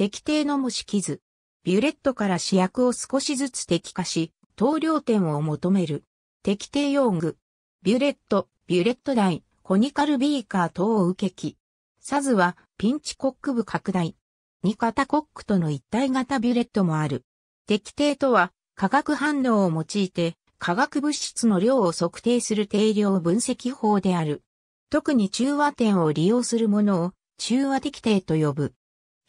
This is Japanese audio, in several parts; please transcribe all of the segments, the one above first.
敵定の模式図。ビュレットから主役を少しずつ敵化し、投了点を求める。敵定用具。ビュレット、ビュレット台、コニカルビーカー等を受け機。サズは、ピンチコック部拡大。二型コックとの一体型ビュレットもある。適定とは、化学反応を用いて、化学物質の量を測定する定量分析法である。特に中和点を利用するものを、中和適定と呼ぶ。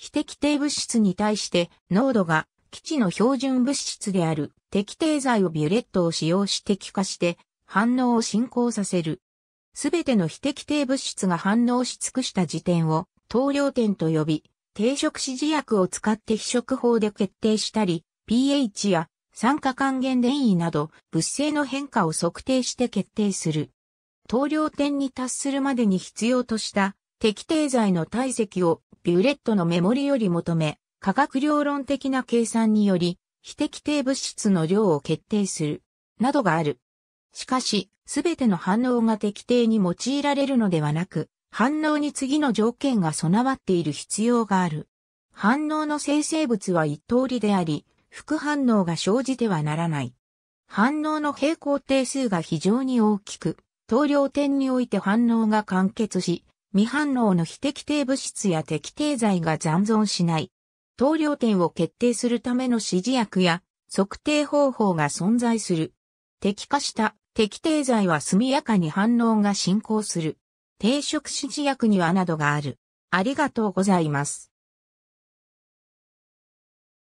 非適定物質に対して濃度が基地の標準物質である適定剤をビュレットを使用して気化して反応を進行させる。すべての非適定物質が反応し尽くした時点を投量点と呼び、定食指示薬を使って非食法で決定したり、pH や酸化還元電位など物性の変化を測定して決定する。投量点に達するまでに必要とした適定剤の体積をビュレットのメモリより求め、化学量論的な計算により、非適定物質の量を決定する、などがある。しかし、すべての反応が適定に用いられるのではなく、反応に次の条件が備わっている必要がある。反応の生成物は一通りであり、副反応が生じてはならない。反応の平行定数が非常に大きく、等量点において反応が完結し、未反応の非適定物質や適定剤が残存しない。投量点を決定するための指示薬や測定方法が存在する。適化した適定剤は速やかに反応が進行する。定食指示薬にはなどがある。ありがとうございます。